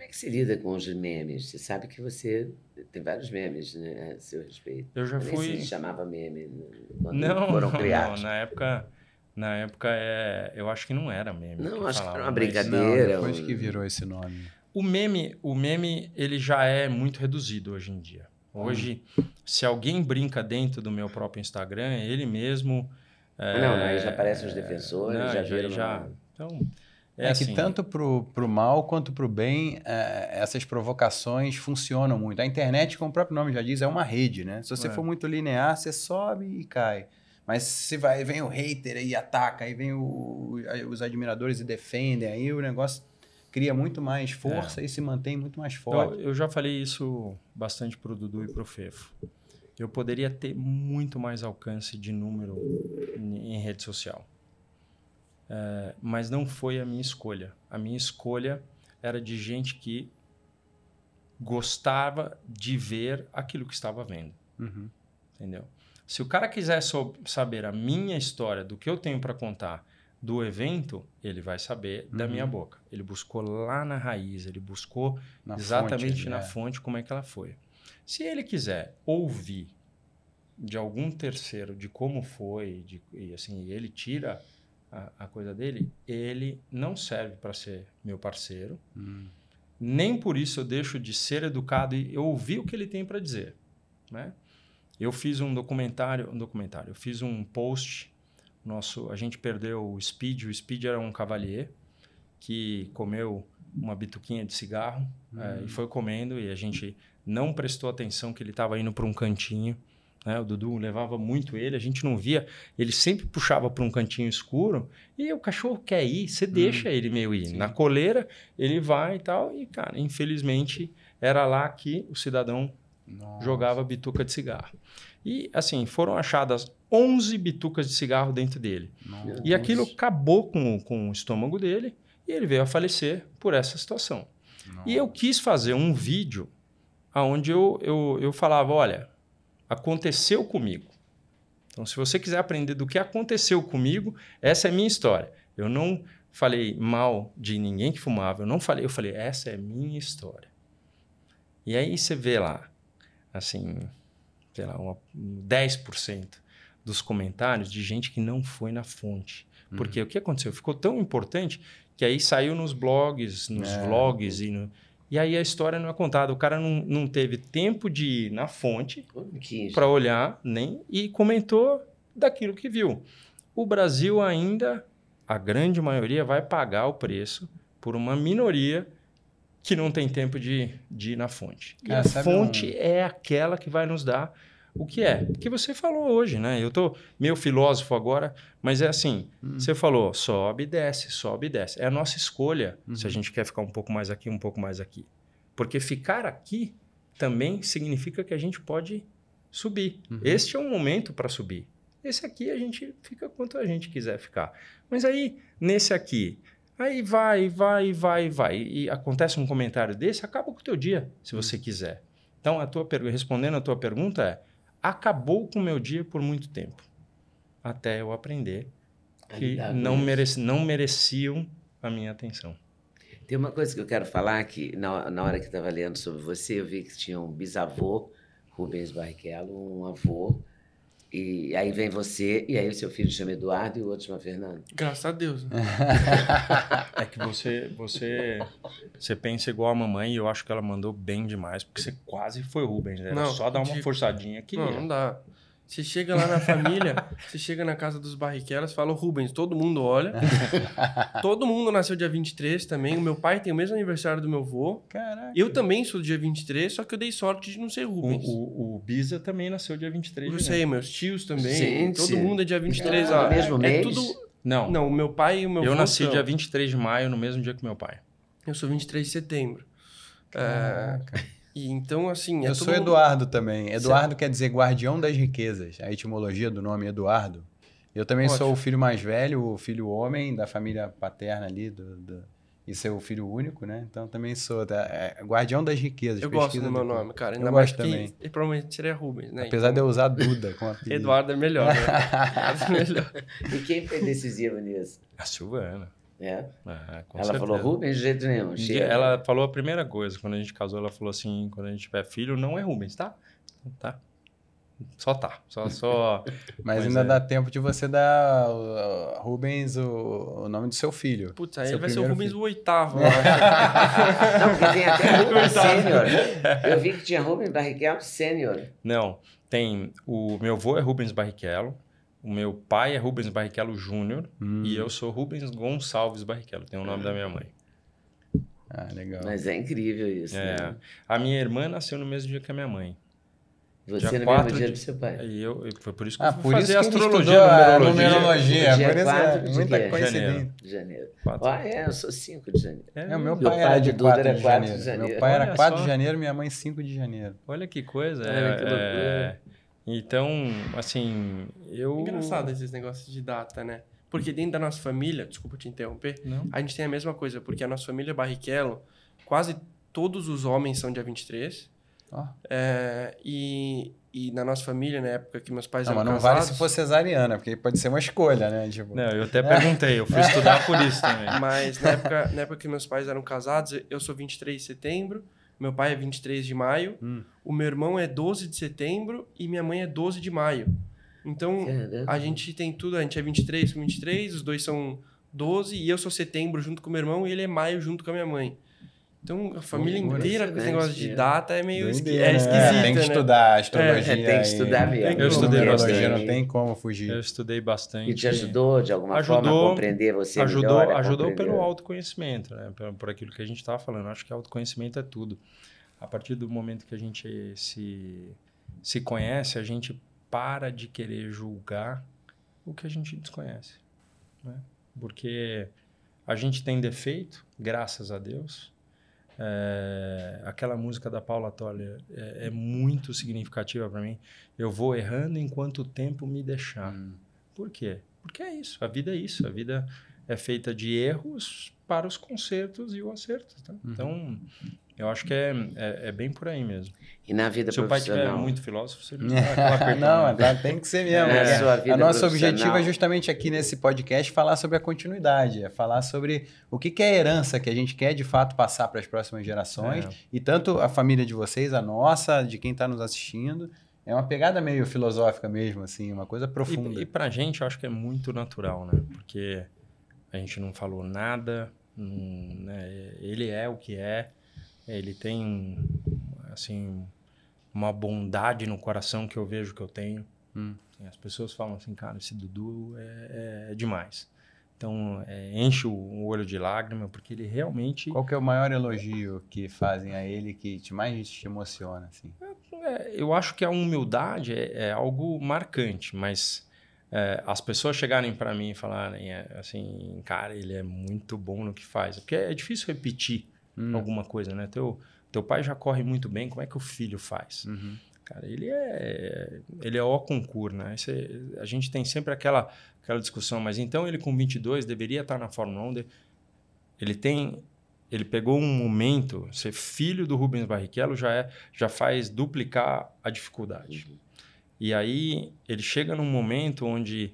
Como é que se lida com os memes? Você sabe que você tem vários memes né, a seu respeito. Eu já Nem fui. Se chamava meme né, quando não, foram criados. Não, na época. Na época, é, eu acho que não era meme. Não, que acho falava, que era uma brincadeira. Não, depois um... que virou esse nome. O meme, o meme, ele já é muito reduzido hoje em dia. Hum. Hoje, hum. se alguém brinca dentro do meu próprio Instagram, ele mesmo... É, não, aí já aparecem os defensores, não, já viram... Já, então, é, é assim, que tanto para o mal quanto para o bem, é, essas provocações funcionam muito. A internet, como o próprio nome já diz, é uma rede, né? Se você é. for muito linear, você sobe e cai. Mas se vai, vem o hater e ataca, aí vem o, os admiradores e defendem, aí o negócio cria muito mais força é. e se mantém muito mais forte. Eu, eu já falei isso bastante para o Dudu e para o Fefo. Eu poderia ter muito mais alcance de número em rede social. É, mas não foi a minha escolha. A minha escolha era de gente que gostava de ver aquilo que estava vendo. Uhum. Entendeu? Se o cara quiser saber a minha história, do que eu tenho para contar do evento, ele vai saber uhum. da minha uhum. boca. Ele buscou lá na raiz, ele buscou na exatamente fonte, na é. fonte como é que ela foi. Se ele quiser ouvir de algum terceiro de como foi, de, e assim, ele tira a, a coisa dele, ele não serve para ser meu parceiro. Hum. Nem por isso eu deixo de ser educado e eu ouvir o que ele tem para dizer, né? Eu fiz um documentário, um documentário, eu fiz um post nosso, a gente perdeu o Speed, o Speed era um cavalier que comeu uma bituquinha de cigarro hum. é, e hum. foi comendo e a gente não prestou atenção que ele estava indo para um cantinho né? O Dudu levava muito ele, a gente não via. Ele sempre puxava para um cantinho escuro e o cachorro quer ir, você hum. deixa hum, ele meio ir. Sim. Na coleira, ele vai e tal. E, cara, infelizmente, era lá que o cidadão Nossa. jogava bituca de cigarro. E, assim, foram achadas 11 bitucas de cigarro dentro dele. Nossa. E aquilo acabou com, com o estômago dele e ele veio a falecer por essa situação. Nossa. E eu quis fazer um vídeo onde eu, eu, eu falava: olha aconteceu comigo. Então, se você quiser aprender do que aconteceu comigo, essa é a minha história. Eu não falei mal de ninguém que fumava, eu não falei, eu falei, essa é a minha história. E aí você vê lá, assim, sei lá, uma, 10% dos comentários de gente que não foi na fonte. Uhum. Porque o que aconteceu? Ficou tão importante que aí saiu nos blogs, nos é. vlogs e no e aí a história não é contada. O cara não, não teve tempo de ir na fonte para olhar nem e comentou daquilo que viu. O Brasil ainda, a grande maioria, vai pagar o preço por uma minoria que não tem tempo de, de ir na fonte. Ah, e a fonte é aquela que vai nos dar o que é? O que você falou hoje, né? Eu tô meio filósofo agora, mas é assim: hum. você falou, sobe e desce, sobe e desce. É a nossa escolha se a uhum. gente quer ficar um pouco mais aqui, um pouco mais aqui. Porque ficar aqui também significa que a gente pode subir. Uhum. Este é um momento para subir. Esse aqui a gente fica quanto a gente quiser ficar. Mas aí, nesse aqui, aí vai, vai, vai, vai. E acontece um comentário desse, acaba com o teu dia, se você quiser. Então, a tua respondendo a tua pergunta é, acabou com o meu dia por muito tempo. Até eu aprender que não, mereci, não mereciam a minha atenção. Tem uma coisa que eu quero falar que na, na hora que estava lendo sobre você, eu vi que tinha um bisavô, Rubens Barrichello, um avô, e aí vem você, e aí o seu filho chama Eduardo e o outro chama Fernando. Graças a Deus. Né? é que você, você, você pensa igual a mamãe e eu acho que ela mandou bem demais, porque você quase foi Rubens. Né? Era não, só dar uma forçadinha que. Não, não dá. Você chega lá na família, você chega na casa dos Barriquelas, fala, Rubens, todo mundo olha. todo mundo nasceu dia 23 também. O meu pai tem o mesmo aniversário do meu avô. Caraca. Eu também sou do dia 23, só que eu dei sorte de não ser Rubens. O, o, o Biza também nasceu dia 23. Eu né? sei, meus tios também. Gente. Todo mundo é dia 23 Caraca, lá. Mesmo é mês? tudo. Não. Não, o meu pai e o meu Eu vô nasci são. dia 23 de maio, no mesmo dia que meu pai. Eu sou 23 de setembro. É, Caraca. É... E então, assim. É eu sou Eduardo também. Eduardo certo. quer dizer guardião das riquezas. A etimologia do nome é Eduardo. Eu também Ótimo. sou o filho mais velho, o filho homem da família paterna ali, do, do... e ser o filho único, né? Então também sou da... Tá, é, guardião das riquezas. Eu gosto do meu nome, cara. Ainda eu mais gosto que, também. E provavelmente seria Rubens, né? Apesar então... de eu então usar Duda com a Eduardo é melhor, né? Eduardo é melhor. e quem foi decisivo nisso? A Silvana. É. é ela certeza. falou, Rubens, de jeito nenhum. Chega. Ela falou a primeira coisa, quando a gente casou, ela falou assim: quando a gente tiver filho, não é Rubens, tá? Tá. Só tá. Só, só... Mas, ainda é... dá tempo de você dar Rubens o, o, nome do seu filho. Putz, aí vai ser o Rubens filho. o oitavo. Né? É. não, porque tem até Rubens Sênior. Eu vi que tinha Rubens Barrichello Sênior. Não, tem. O meu avô é Rubens Barrichello. O meu pai é Rubens Barrichello Júnior hum. e eu sou Rubens Gonçalves Barrichello, tem o nome é. da minha mãe. Ah, legal. Mas é incrível isso, é. né? A minha irmã nasceu no mesmo dia que a minha mãe. Você dia no mesmo dia do seu pai. E eu, foi por isso que ah, eu fui fazer astrologia, numerologia. numerologia. Dia 4 é de muita é? coincidência. De janeiro. Ah, é, eu sou 5 de janeiro. É, é meu pai, pai era de 4 de, de, janeiro. Meu pai Olha era 4 de janeiro, minha mãe 5 de janeiro. Olha que coisa. É, é, que loucura. É... Então, assim, eu. Engraçado esses negócios de data, né? Porque dentro da nossa família, desculpa te interromper, Não. a gente tem a mesma coisa, porque a nossa família Barrichello, quase todos os homens são dia 23. É, e, e na nossa família, na época que meus pais não, eram mas não casados... vale se for cesariana, porque pode ser uma escolha, né? Tipo... Não, eu até perguntei, eu fui é. estudar por isso também. Mas na época, na época que meus pais eram casados, eu sou 23 de setembro, meu pai é 23 de maio, hum. o meu irmão é 12 de setembro e minha mãe é 12 de maio. Então, Caramba. É, né? a gente tem tudo, a gente é 23 com 23, os dois são 12 e eu sou setembro junto com meu irmão e ele é maio junto com a minha mãe. Então, a família inteira com esse negócio de data é meio esqui é né? esquisito. É, tem que né? estudar astrologia. É, é, tem que estudar mesmo. Eu estudei astrologia, não tem como fugir. Eu estudei bastante. E te ajudou, de alguma ajudou, forma, a compreender você ajudou, melhor? Ajudou pelo autoconhecimento, né? por, por aquilo que a gente estava falando. Acho que autoconhecimento é tudo. A partir do momento que a gente se, se conhece, a gente para de querer julgar o que a gente desconhece. Né? Porque a gente tem defeito, graças a Deus, é, aquela música da Paula Toller é, é muito significativa para mim. Eu vou errando enquanto o tempo me deixar. Hum. Por quê? Porque é isso. A vida é isso. A vida é feita de erros para os concertos e o acerto. Tá? Uhum. Então, eu acho que é, é, é, bem por aí mesmo. E na vida Seu profissional? Seu pai tiver muito filósofo, você ah, Não, né? tem que ser mesmo. É. O nosso objetivo é justamente aqui nesse podcast falar sobre a continuidade, é falar sobre o que, que é a herança que a gente quer de fato passar para as próximas gerações. É. E tanto a família de vocês, a nossa, de quem está nos assistindo, é uma pegada meio filosófica mesmo, assim, uma coisa profunda. E, e para a gente, eu acho que é muito natural, né? Porque a gente não falou nada, não, né? ele é o que é é, ele tem, assim, uma bondade no coração que eu vejo que eu tenho. Hum. As pessoas falam assim, cara, esse Dudu é, é, é demais. Então, é, enche o, o olho de lágrima, porque ele realmente... Qual que é o maior elogio que fazem a ele que te mais te emociona? Assim? É, eu acho que a humildade é, é algo marcante, mas as pessoas chegarem para mim e falarem assim, cara, ele é muito bom no que faz. Porque é difícil repetir hum. alguma coisa, né? Teu, teu pai já corre muito bem, como é que o filho faz? Uhum. Cara, ele é, ele é o concurso, né? a gente tem sempre aquela, aquela discussão, mas então ele com 22 deveria estar na Fórmula 1, ele tem ele pegou um momento, ser filho do Rubens Barrichello já é, já faz duplicar a dificuldade. Uhum. E aí ele chega num momento onde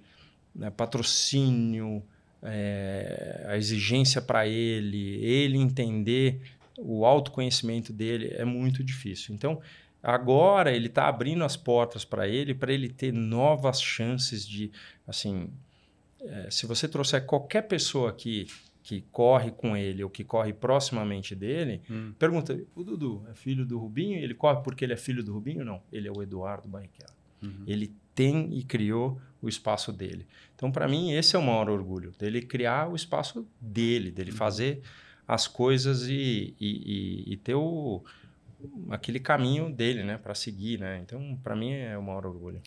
né, patrocínio, é, a exigência para ele, ele entender o autoconhecimento dele é muito difícil. Então, agora ele está abrindo as portas para ele, para ele ter novas chances de, assim, é, se você trouxer qualquer pessoa que que corre com ele ou que corre proximamente dele, hum. pergunta: o Dudu é filho do Rubinho? Ele corre porque ele é filho do Rubinho? Não, ele é o Eduardo Barrichello. Uhum. Ele tem e criou o espaço dele. Então, para mim, esse é o maior orgulho, dele criar o espaço dele, dele uhum. fazer as coisas e, e, e ter o, aquele caminho dele, né, para seguir, né? Então, para mim, é o maior orgulho.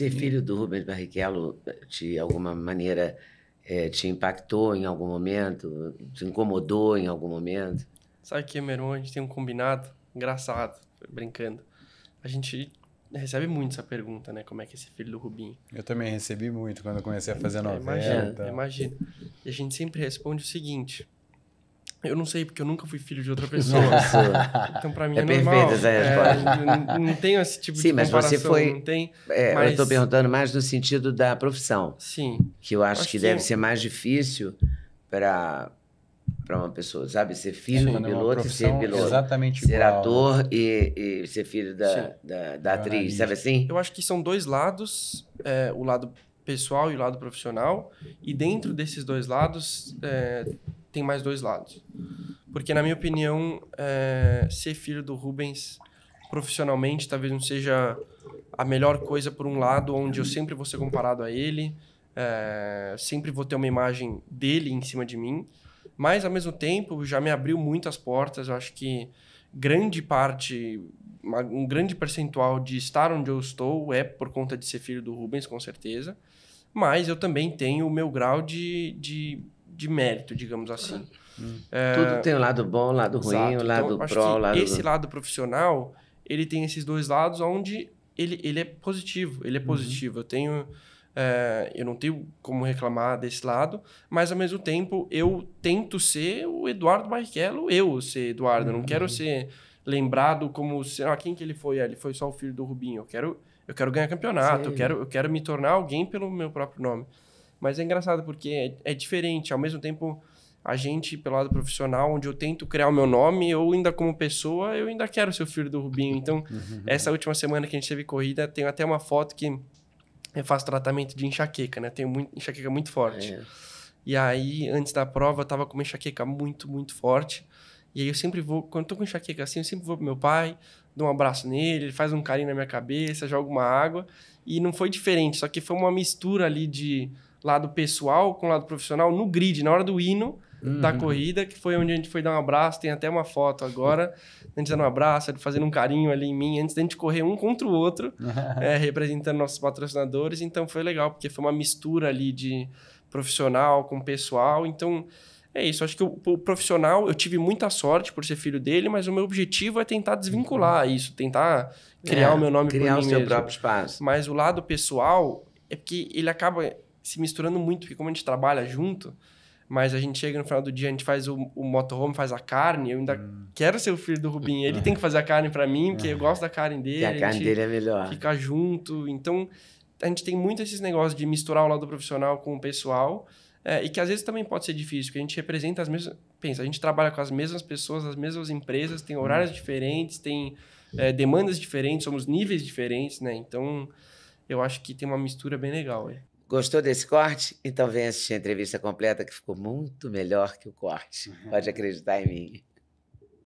Ser uhum. filho do Rubens Barrichello, de alguma maneira, é, te impactou em algum momento? Te incomodou em algum momento? Sabe que, meu irmão, a gente tem um combinado engraçado, brincando. A gente recebe muito essa pergunta, né? Como é que é esse filho do Rubinho? Eu também recebi muito quando eu comecei a fazer é, novela. Imagina, então. imagina. E a gente sempre responde o seguinte eu não sei, porque eu nunca fui filho de outra pessoa. então, para mim, é, é normal. é, não, não tenho esse tipo Sim, de mas você foi. Não tem, é, mas... Eu estou perguntando mais no sentido da profissão. Sim. Que eu acho, acho que, que, deve ser mais difícil para para uma pessoa, sabe? Ser filho de piloto e ser piloto. Exatamente ser igual. ator e, e, ser filho da, da, da, atriz, sabe assim? Eu acho que são dois lados, é, o lado pessoal e o lado profissional. E dentro desses dois lados, é, tem mais dois lados. Porque, na minha opinião, é, ser filho do Rubens profissionalmente talvez não seja a melhor coisa, por um lado, onde eu sempre vou ser comparado a ele, é, sempre vou ter uma imagem dele em cima de mim, mas, ao mesmo tempo, já me abriu muitas portas. Eu acho que grande parte, uma, um grande percentual de estar onde eu estou é por conta de ser filho do Rubens, com certeza. Mas eu também tenho o meu grau de, de de mérito, digamos assim. Hum. É, Tudo tem o um lado bom, o lado ruim, o então, lado então, pró, o lado... Esse lado profissional, ele tem esses dois lados onde ele, ele é positivo, ele é uhum. positivo. Uhum. Eu tenho... É, eu não tenho como reclamar desse lado, mas ao mesmo tempo eu tento ser o Eduardo Barrichello, eu ser Eduardo. Uhum. Eu não quero uhum. ser lembrado como, sei quem que ele foi? Ah, ele foi só o filho do Rubinho. Eu quero, eu quero ganhar campeonato, eu quero, eu quero me tornar alguém pelo meu próprio nome. Mas é engraçado porque é, é diferente. Ao mesmo tempo, a gente, pelo lado profissional, onde eu tento criar o meu nome, ou ainda como pessoa, eu ainda quero ser o filho do Rubinho. Então, uhum. essa última semana que a gente teve corrida, tem até uma foto que eu faço tratamento de enxaqueca, né? Tenho muito, enxaqueca muito forte. É. E aí, antes da prova, eu tava com uma enxaqueca muito, muito forte. E aí eu sempre vou, quando eu tô com enxaqueca assim, eu sempre vou pro meu pai, dou um abraço nele, ele faz um carinho na minha cabeça, joga uma água. E não foi diferente, só que foi uma mistura ali de lado pessoal com lado profissional no grid, na hora do hino uhum. da corrida, que foi onde a gente foi dar um abraço, tem até uma foto agora, a gente dando um abraço, fazendo um carinho ali em mim, antes da gente correr um contra o outro, é, representando nossos patrocinadores, então foi legal, porque foi uma mistura ali de profissional com pessoal, então... É isso, acho que o, o, profissional, eu tive muita sorte por ser filho dele, mas o meu objetivo é tentar desvincular uhum. isso, tentar criar é, o meu nome criar por mim o seu mesmo. próprio espaço. Mas o lado pessoal é que ele acaba se misturando muito, porque como a gente trabalha junto, mas a gente chega no final do dia, a gente faz o, o motorhome, faz a carne. Eu ainda hum. quero ser o filho do Rubinho. Ele tem que fazer a carne para mim, porque eu ah. gosto da carne dele. E a carne dele é melhor. Ficar junto. Então, a gente tem muito esses negócios de misturar o lado profissional com o pessoal. É, e que às vezes também pode ser difícil, porque a gente representa as mesmas. Pensa, a gente trabalha com as mesmas pessoas, as mesmas empresas, tem horários hum. diferentes, tem é, demandas diferentes, somos níveis diferentes, né? Então, eu acho que tem uma mistura bem legal. É. Gostou desse corte? Então vem assistir a entrevista completa que ficou muito melhor que o corte. Pode acreditar em mim.